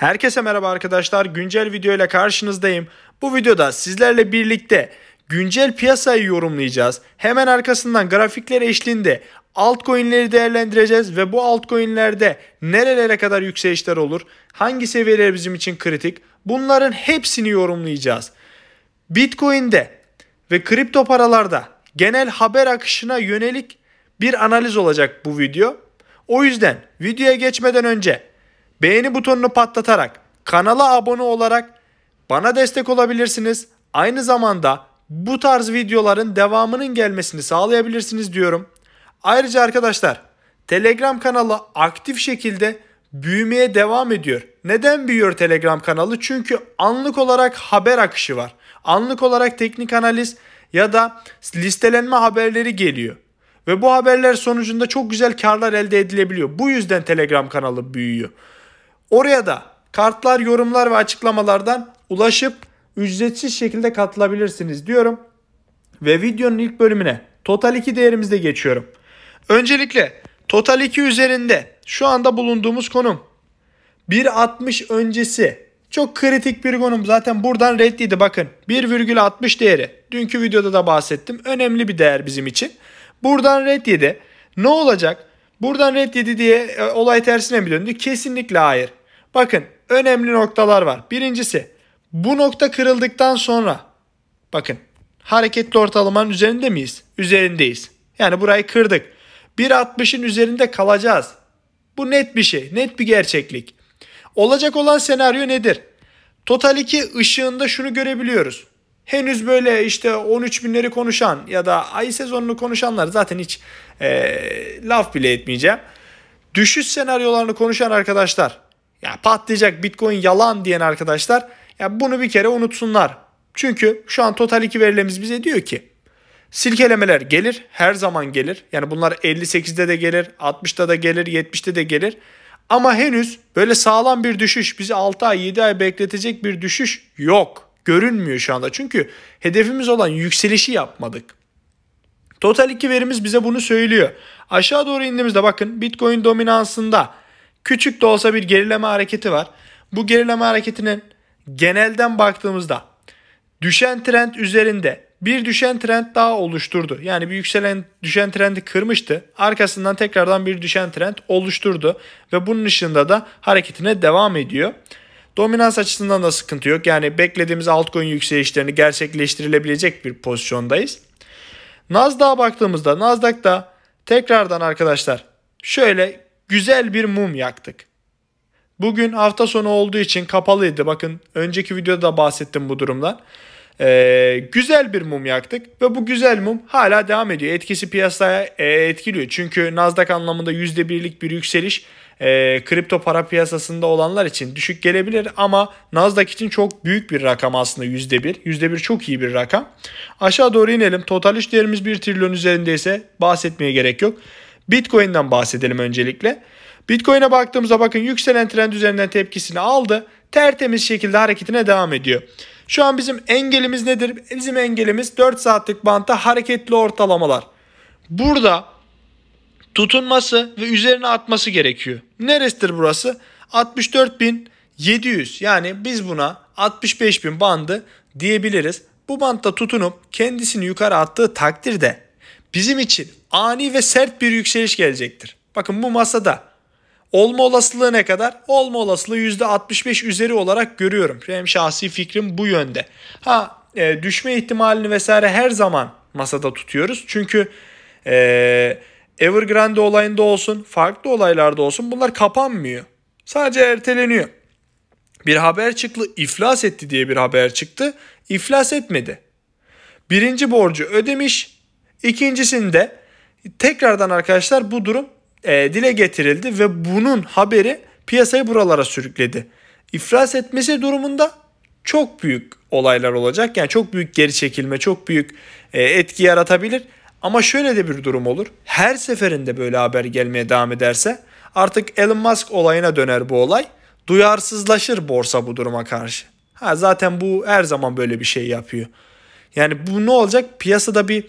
Herkese merhaba arkadaşlar. Güncel video ile karşınızdayım. Bu videoda sizlerle birlikte güncel piyasayı yorumlayacağız. Hemen arkasından grafikler eşliğinde altcoin'leri değerlendireceğiz ve bu altcoin'lerde nerelere kadar yükselişler olur? Hangi seviyeler bizim için kritik? Bunların hepsini yorumlayacağız. Bitcoin'de ve kripto paralarda genel haber akışına yönelik bir analiz olacak bu video. O yüzden videoya geçmeden önce Beğeni butonunu patlatarak, kanala abone olarak bana destek olabilirsiniz. Aynı zamanda bu tarz videoların devamının gelmesini sağlayabilirsiniz diyorum. Ayrıca arkadaşlar Telegram kanalı aktif şekilde büyümeye devam ediyor. Neden büyüyor Telegram kanalı? Çünkü anlık olarak haber akışı var. Anlık olarak teknik analiz ya da listelenme haberleri geliyor. Ve bu haberler sonucunda çok güzel karlar elde edilebiliyor. Bu yüzden Telegram kanalı büyüyor. Oraya da kartlar, yorumlar ve açıklamalardan ulaşıp ücretsiz şekilde katılabilirsiniz diyorum. Ve videonun ilk bölümüne Total 2 değerimizde geçiyorum. Öncelikle Total 2 üzerinde şu anda bulunduğumuz konum 1.60 öncesi çok kritik bir konum. Zaten buradan reddiydi bakın. 1,60 değeri. Dünkü videoda da bahsettim. Önemli bir değer bizim için. Buradan reddiydi. Ne olacak? Buradan reddiydi diye e, olay tersine mi döndü? Kesinlikle hayır. Bakın önemli noktalar var. Birincisi bu nokta kırıldıktan sonra bakın hareketli ortalamanın üzerinde miyiz? Üzerindeyiz. Yani burayı kırdık. 1.60'ın üzerinde kalacağız. Bu net bir şey, net bir gerçeklik. Olacak olan senaryo nedir? Total 2 ışığında şunu görebiliyoruz. Henüz böyle işte 13 binleri konuşan ya da ay sezonunu konuşanlar zaten hiç e, laf bile etmeyeceğim. Düşüş senaryolarını konuşan arkadaşlar ya patlayacak Bitcoin yalan diyen arkadaşlar ya bunu bir kere unutsunlar. Çünkü şu an total 2 verilerimiz bize diyor ki silkelemeler gelir her zaman gelir. Yani bunlar 58'de de gelir, 60'da da gelir, 70'de de gelir. Ama henüz böyle sağlam bir düşüş bizi 6 ay 7 ay bekletecek bir düşüş yok. Görünmüyor şu anda çünkü hedefimiz olan yükselişi yapmadık. Total 2 verimiz bize bunu söylüyor. Aşağı doğru indiğimizde bakın Bitcoin dominansında küçük de olsa bir gerileme hareketi var. Bu gerileme hareketinin genelden baktığımızda düşen trend üzerinde bir düşen trend daha oluşturdu. Yani bir yükselen düşen trendi kırmıştı. Arkasından tekrardan bir düşen trend oluşturdu. Ve bunun ışığında da hareketine devam ediyor. Dominans açısından da sıkıntı yok. Yani beklediğimiz altcoin yükselişlerini gerçekleştirilebilecek bir pozisyondayız. Nasdaq'a baktığımızda Nasdaq'da tekrardan arkadaşlar şöyle güzel bir mum yaktık. Bugün hafta sonu olduğu için kapalıydı. Bakın önceki videoda da bahsettim bu durumdan. Ee, güzel bir mum yaktık ve bu güzel mum hala devam ediyor. Etkisi piyasaya e, etkiliyor. Çünkü Nasdaq anlamında %1'lik bir yükseliş e, kripto para piyasasında olanlar için düşük gelebilir ama Nasdaq için çok büyük bir rakam aslında %1. %1 çok iyi bir rakam. Aşağı doğru inelim. Total iş değerimiz 1 trilyon üzerindeyse bahsetmeye gerek yok. Bitcoin'den bahsedelim öncelikle. Bitcoin'e baktığımızda bakın yükselen trend üzerinden tepkisini aldı. Tertemiz şekilde hareketine devam ediyor. Şu an bizim engelimiz nedir? Bizim engelimiz 4 saatlik bantta hareketli ortalamalar. Burada tutunması ve üzerine atması gerekiyor. Neresidir burası? 64.700 yani biz buna 65.000 bandı diyebiliriz. Bu bantta tutunup kendisini yukarı attığı takdirde bizim için ani ve sert bir yükseliş gelecektir. Bakın bu masada olma olasılığı ne kadar? Olma olasılığı %65 üzeri olarak görüyorum. Benim şahsi fikrim bu yönde. Ha e, düşme ihtimalini vesaire her zaman masada tutuyoruz. Çünkü e, Evergrande olayında olsun, farklı olaylarda olsun bunlar kapanmıyor. Sadece erteleniyor. Bir haber çıktı, iflas etti diye bir haber çıktı. İflas etmedi. Birinci borcu ödemiş, ikincisinde Tekrardan arkadaşlar bu durum e, dile getirildi ve bunun haberi piyasayı buralara sürükledi. İflas etmesi durumunda çok büyük olaylar olacak. Yani çok büyük geri çekilme, çok büyük e, etki yaratabilir. Ama şöyle de bir durum olur. Her seferinde böyle haber gelmeye devam ederse artık Elon Musk olayına döner bu olay. Duyarsızlaşır borsa bu duruma karşı. Ha zaten bu her zaman böyle bir şey yapıyor. Yani bu ne olacak? Piyasada bir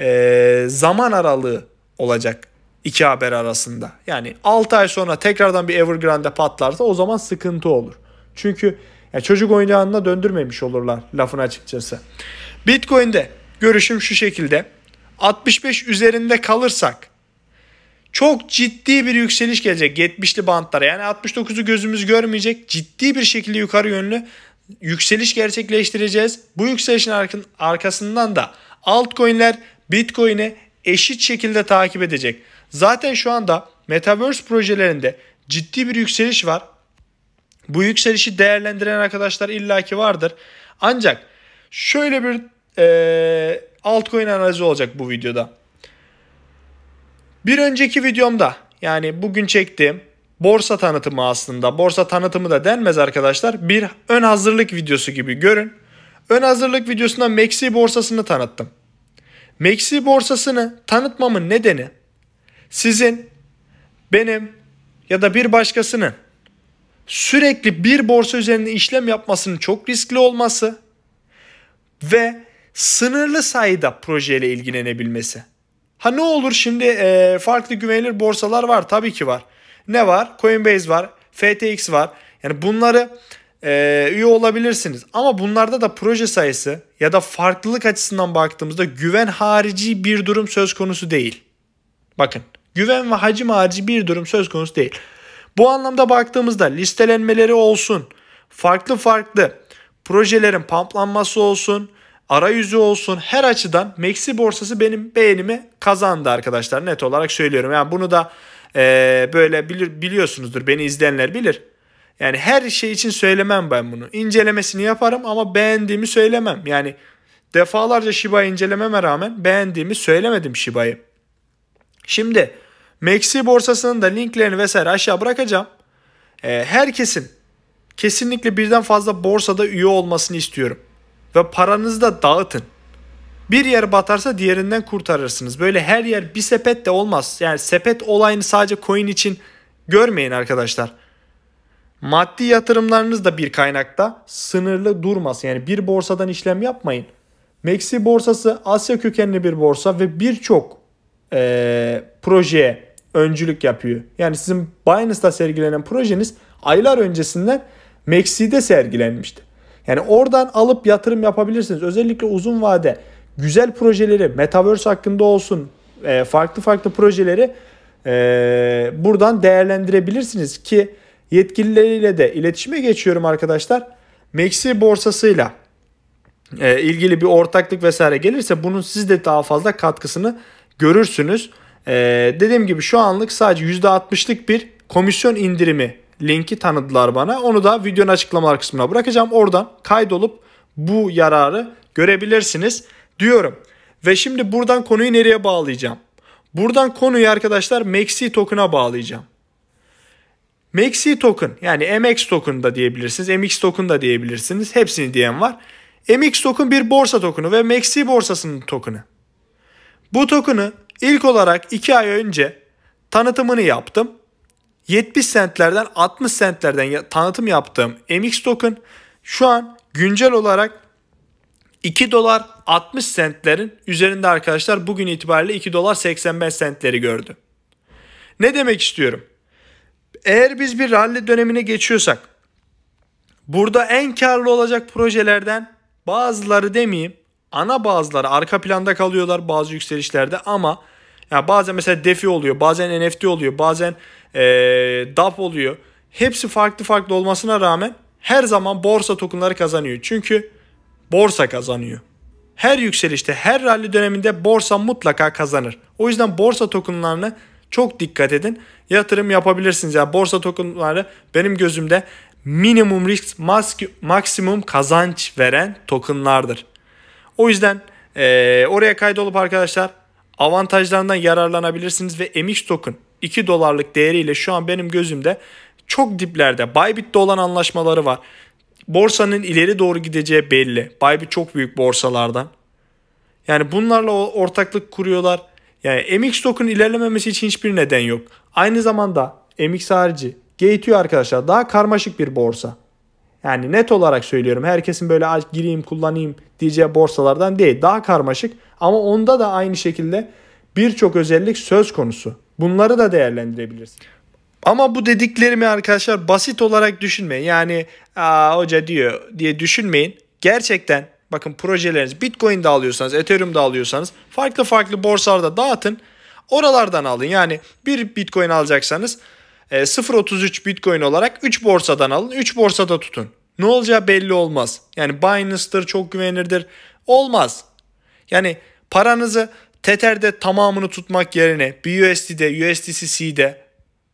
e, zaman aralığı olacak iki haber arasında. Yani 6 ay sonra tekrardan bir Evergrande patlarsa o zaman sıkıntı olur. Çünkü yani çocuk oyuncağına döndürmemiş olurlar lafın açıkçası. Bitcoin'de görüşüm şu şekilde. 65 üzerinde kalırsak çok ciddi bir yükseliş gelecek 70'li bantlara. Yani 69'u gözümüz görmeyecek. Ciddi bir şekilde yukarı yönlü yükseliş gerçekleştireceğiz. Bu yükselişin arkasından da altcoin'ler Bitcoin'i eşit şekilde takip edecek. Zaten şu anda Metaverse projelerinde ciddi bir yükseliş var. Bu yükselişi değerlendiren arkadaşlar illaki vardır. Ancak şöyle bir e, altcoin analizi olacak bu videoda. Bir önceki videomda yani bugün çektiğim borsa tanıtımı aslında borsa tanıtımı da denmez arkadaşlar bir ön hazırlık videosu gibi görün. Ön hazırlık videosunda Maxi borsasını tanıttım. Meksi borsasını tanıtmamın nedeni sizin, benim ya da bir başkasının sürekli bir borsa üzerinde işlem yapmasının çok riskli olması ve sınırlı sayıda projeyle ilgilenebilmesi. Ha ne olur şimdi e, farklı güvenilir borsalar var tabii ki var. Ne var? Coinbase var, FTX var. Yani bunları e, üye olabilirsiniz. Ama bunlarda da proje sayısı ya da farklılık açısından baktığımızda güven harici bir durum söz konusu değil. Bakın güven ve hacim harici bir durum söz konusu değil. Bu anlamda baktığımızda listelenmeleri olsun, farklı farklı projelerin pamplanması olsun, arayüzü olsun her açıdan Maxi borsası benim beğenimi kazandı arkadaşlar net olarak söylüyorum. Yani bunu da e, böyle bilir biliyorsunuzdur beni izleyenler bilir. Yani her şey için söylemem ben bunu. İncelemesini yaparım ama beğendiğimi söylemem. Yani defalarca Shiba'yı incelememe rağmen beğendiğimi söylemedim Shiba'yı. Şimdi Maxi borsasının da linklerini vesaire aşağı bırakacağım. E, herkesin kesinlikle birden fazla borsada üye olmasını istiyorum. Ve paranızı da dağıtın. Bir yer batarsa diğerinden kurtarırsınız. Böyle her yer bir sepet de olmaz. Yani sepet olayını sadece coin için görmeyin arkadaşlar. Maddi yatırımlarınız da bir kaynakta sınırlı durmasın. Yani bir borsadan işlem yapmayın. Meksi borsası Asya kökenli bir borsa ve birçok e, projeye öncülük yapıyor. Yani sizin Binance'da sergilenen projeniz aylar öncesinden Meksi'de sergilenmişti. Yani oradan alıp yatırım yapabilirsiniz. Özellikle uzun vade güzel projeleri, Metaverse hakkında olsun, farklı farklı projeleri buradan değerlendirebilirsiniz ki yetkilileriyle de iletişime geçiyorum arkadaşlar. Meksi borsasıyla e, ilgili bir ortaklık vesaire gelirse bunun siz de daha fazla katkısını görürsünüz. E, dediğim gibi şu anlık sadece %60'lık bir komisyon indirimi linki tanıdılar bana. Onu da videonun açıklamalar kısmına bırakacağım. Oradan kaydolup bu yararı görebilirsiniz diyorum. Ve şimdi buradan konuyu nereye bağlayacağım? Buradan konuyu arkadaşlar Maxi token'a bağlayacağım. MEXC token yani MX token da diyebilirsiniz, MX token da diyebilirsiniz. Hepsini diyen var. MX token bir borsa tokenu ve MEXC borsasının tokenu. Bu token'ı ilk olarak 2 ay önce tanıtımını yaptım. 70 centlerden 60 centlerden tanıtım yaptığım MX token şu an güncel olarak 2 dolar 60 centlerin üzerinde arkadaşlar bugün itibariyle 2 dolar 85 centleri gördü. Ne demek istiyorum? Eğer biz bir rally dönemine geçiyorsak burada en karlı olacak projelerden bazıları demeyeyim ana bazıları arka planda kalıyorlar bazı yükselişlerde ama yani bazen mesela DeFi oluyor, bazen NFT oluyor, bazen ee, DAP oluyor. Hepsi farklı farklı olmasına rağmen her zaman borsa tokenları kazanıyor. Çünkü borsa kazanıyor. Her yükselişte, her rally döneminde borsa mutlaka kazanır. O yüzden borsa tokenlarını çok dikkat edin. Yatırım yapabilirsiniz. Yani borsa tokenları benim gözümde minimum risk maksimum kazanç veren tokenlardır. O yüzden e, oraya kaydolup arkadaşlar avantajlarından yararlanabilirsiniz ve emiş token 2 dolarlık değeriyle şu an benim gözümde çok diplerde. Bybit'te olan anlaşmaları var. Borsanın ileri doğru gideceği belli. Bybit çok büyük borsalardan. Yani bunlarla ortaklık kuruyorlar. Yani MX Stock'un ilerlememesi için hiçbir neden yok. Aynı zamanda MX harici GTÜ arkadaşlar daha karmaşık bir borsa. Yani net olarak söylüyorum herkesin böyle gireyim kullanayım diyeceği borsalardan değil. Daha karmaşık ama onda da aynı şekilde birçok özellik söz konusu. Bunları da değerlendirebilirsin. Ama bu dediklerimi arkadaşlar basit olarak düşünmeyin. Yani Aa, hoca diyor diye düşünmeyin. Gerçekten Bakın projeleriniz Bitcoin'de alıyorsanız, Ethereum alıyorsanız farklı farklı borsalarda dağıtın. Oralardan alın. Yani bir Bitcoin alacaksanız 0.33 e, Bitcoin olarak 3 borsadan alın. 3 borsada tutun. Ne olacağı belli olmaz. Yani Binance'tır çok güvenirdir. Olmaz. Yani paranızı Tether'de tamamını tutmak yerine BUSD'de, USDC'de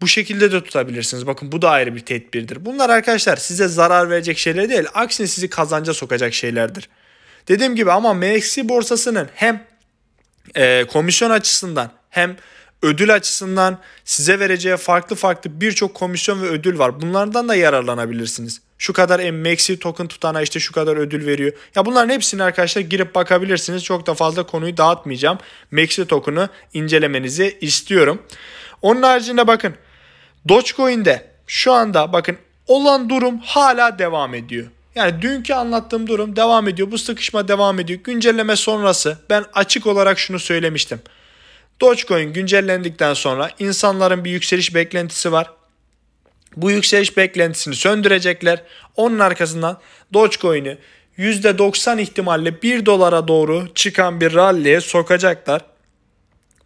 bu şekilde de tutabilirsiniz. Bakın bu da ayrı bir tedbirdir. Bunlar arkadaşlar size zarar verecek şeyler değil. Aksine sizi kazanca sokacak şeylerdir. Dediğim gibi ama MXC borsasının hem e, komisyon açısından hem ödül açısından size vereceği farklı farklı birçok komisyon ve ödül var. Bunlardan da yararlanabilirsiniz. Şu kadar MXC token tutana işte şu kadar ödül veriyor. Ya bunların hepsini arkadaşlar girip bakabilirsiniz. Çok da fazla konuyu dağıtmayacağım. MXC token'ı incelemenizi istiyorum. Onun haricinde bakın Dogecoin'de şu anda bakın olan durum hala devam ediyor. Yani dünkü anlattığım durum devam ediyor. Bu sıkışma devam ediyor. Güncelleme sonrası ben açık olarak şunu söylemiştim. Dogecoin güncellendikten sonra insanların bir yükseliş beklentisi var. Bu yükseliş beklentisini söndürecekler. Onun arkasından Dogecoin'i %90 ihtimalle 1 dolara doğru çıkan bir ralliye sokacaklar.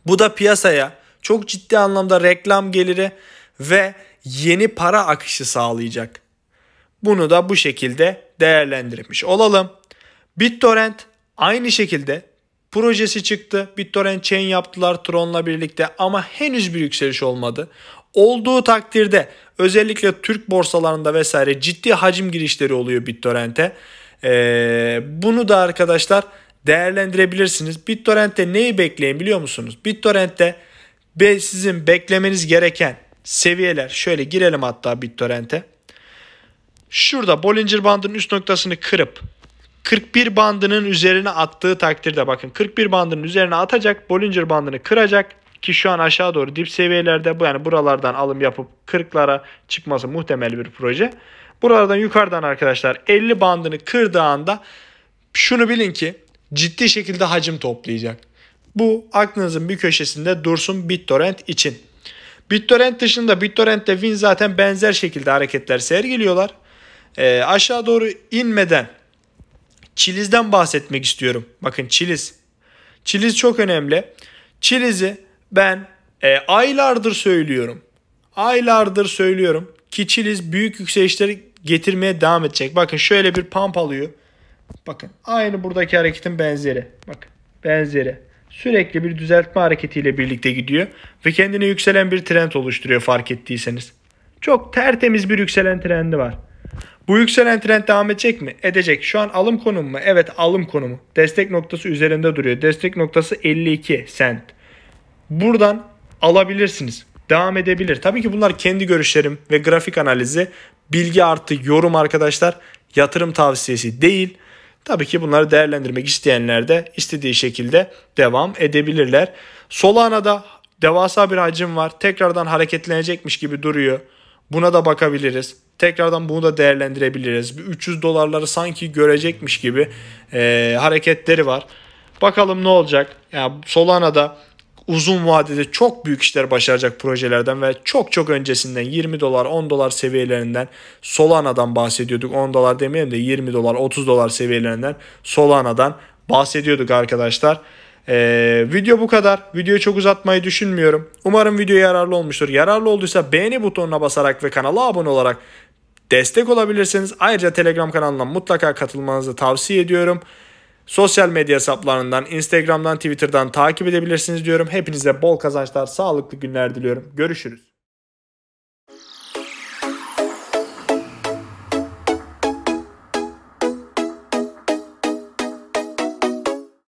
Bu da piyasaya çok ciddi anlamda reklam geliri ve yeni para akışı sağlayacak. Bunu da bu şekilde değerlendirmiş olalım. BitTorrent aynı şekilde projesi çıktı. BitTorrent chain yaptılar Tron'la birlikte ama henüz bir yükseliş olmadı. Olduğu takdirde özellikle Türk borsalarında vesaire ciddi hacim girişleri oluyor BitTorrent'e. Ee, bunu da arkadaşlar değerlendirebilirsiniz. BitTorrent'te neyi bekleyin biliyor musunuz? BitTorrent'te sizin beklemeniz gereken seviyeler şöyle girelim hatta BitTorrent'e. Şurada Bollinger bandının üst noktasını kırıp 41 bandının üzerine attığı takdirde bakın 41 bandının üzerine atacak Bollinger bandını kıracak ki şu an aşağı doğru dip seviyelerde bu yani buralardan alım yapıp 40'lara çıkması muhtemel bir proje. Buralardan yukarıdan arkadaşlar 50 bandını kırdığı anda şunu bilin ki ciddi şekilde hacim toplayacak. Bu aklınızın bir köşesinde dursun BitTorrent için. BitTorrent dışında BitTorrent ile Win zaten benzer şekilde hareketler sergiliyorlar. E, aşağı doğru inmeden çilizden bahsetmek istiyorum. Bakın çiliz. Çiliz çok önemli. Çilizi ben e, aylardır söylüyorum. Aylardır söylüyorum ki çiliz büyük yükselişleri getirmeye devam edecek. Bakın şöyle bir pump alıyor. Bakın aynı buradaki hareketin benzeri. Bakın benzeri. Sürekli bir düzeltme hareketiyle birlikte gidiyor ve kendine yükselen bir trend oluşturuyor fark ettiyseniz. Çok tertemiz bir yükselen trendi var. Bu yükselen trend devam edecek mi? Edecek. Şu an alım konumu mu? Evet alım konumu. Destek noktası üzerinde duruyor. Destek noktası 52 sent. Buradan alabilirsiniz. Devam edebilir. Tabii ki bunlar kendi görüşlerim ve grafik analizi. Bilgi artı yorum arkadaşlar. Yatırım tavsiyesi değil. Tabii ki bunları değerlendirmek isteyenler de istediği şekilde devam edebilirler. Solana'da devasa bir hacim var. Tekrardan hareketlenecekmiş gibi duruyor. Buna da bakabiliriz. Tekrardan bunu da değerlendirebiliriz. Bir 300 dolarları sanki görecekmiş gibi e, hareketleri var. Bakalım ne olacak. Yani Solana'da uzun vadede çok büyük işler başaracak projelerden ve çok çok öncesinden 20 dolar 10 dolar seviyelerinden Solana'dan bahsediyorduk. 10 dolar demeyelim de 20 dolar 30 dolar seviyelerinden Solana'dan bahsediyorduk arkadaşlar. Ee, video bu kadar. Videoyu çok uzatmayı düşünmüyorum. Umarım video yararlı olmuştur. Yararlı olduysa beğeni butonuna basarak ve kanala abone olarak destek olabilirsiniz. Ayrıca Telegram kanalına mutlaka katılmanızı tavsiye ediyorum. Sosyal medya hesaplarından, Instagram'dan, Twitter'dan takip edebilirsiniz diyorum. Hepinize bol kazançlar, sağlıklı günler diliyorum. Görüşürüz.